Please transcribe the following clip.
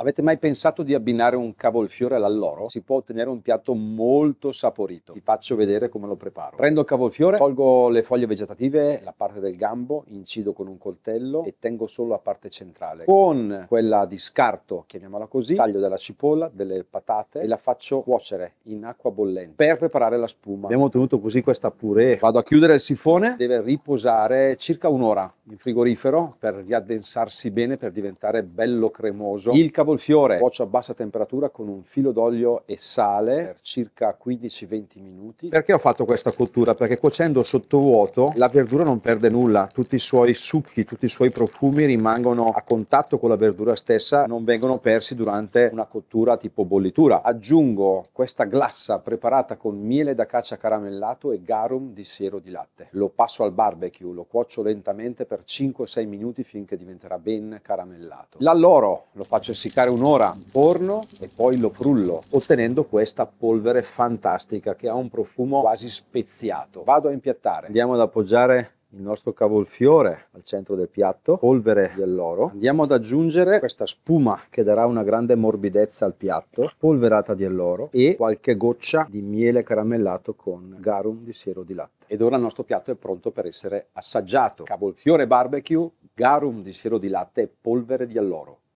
Avete mai pensato di abbinare un cavolfiore all'alloro? Si può ottenere un piatto molto saporito. Vi faccio vedere come lo preparo. Prendo il cavolfiore, tolgo le foglie vegetative, la parte del gambo, incido con un coltello e tengo solo la parte centrale. Con quella di scarto, chiamiamola così, taglio della cipolla, delle patate e la faccio cuocere in acqua bollente per preparare la spuma. Abbiamo ottenuto così questa purée. Vado a chiudere il sifone, deve riposare circa un'ora in frigorifero per riaddensarsi bene, per diventare bello cremoso. Il cavolfiore Conservo il fiore, cuocio a bassa temperatura con un filo d'olio e sale per circa 15-20 minuti. Perché ho fatto questa cottura? Perché cuocendo sottovuoto la verdura non perde nulla, tutti i suoi succhi, tutti i suoi profumi rimangono a contatto con la verdura stessa, non vengono persi durante una cottura tipo bollitura. Aggiungo questa glassa preparata con miele d'acacia caramellato e garum di siero di latte. Lo passo al barbecue, lo cuocio lentamente per 5-6 minuti finché diventerà ben caramellato. L'alloro lo faccio essiccare lasciare un'ora forno e poi lo frullo, ottenendo questa polvere fantastica che ha un profumo quasi speziato. Vado a impiattare, andiamo ad appoggiare il nostro cavolfiore al centro del piatto, polvere dell'oro. Andiamo ad aggiungere questa spuma che darà una grande morbidezza al piatto, polverata di alloro e qualche goccia di miele caramellato con garum di siero di latte. Ed ora il nostro piatto è pronto per essere assaggiato. Cavolfiore barbecue, garum di siero di latte e polvere di alloro.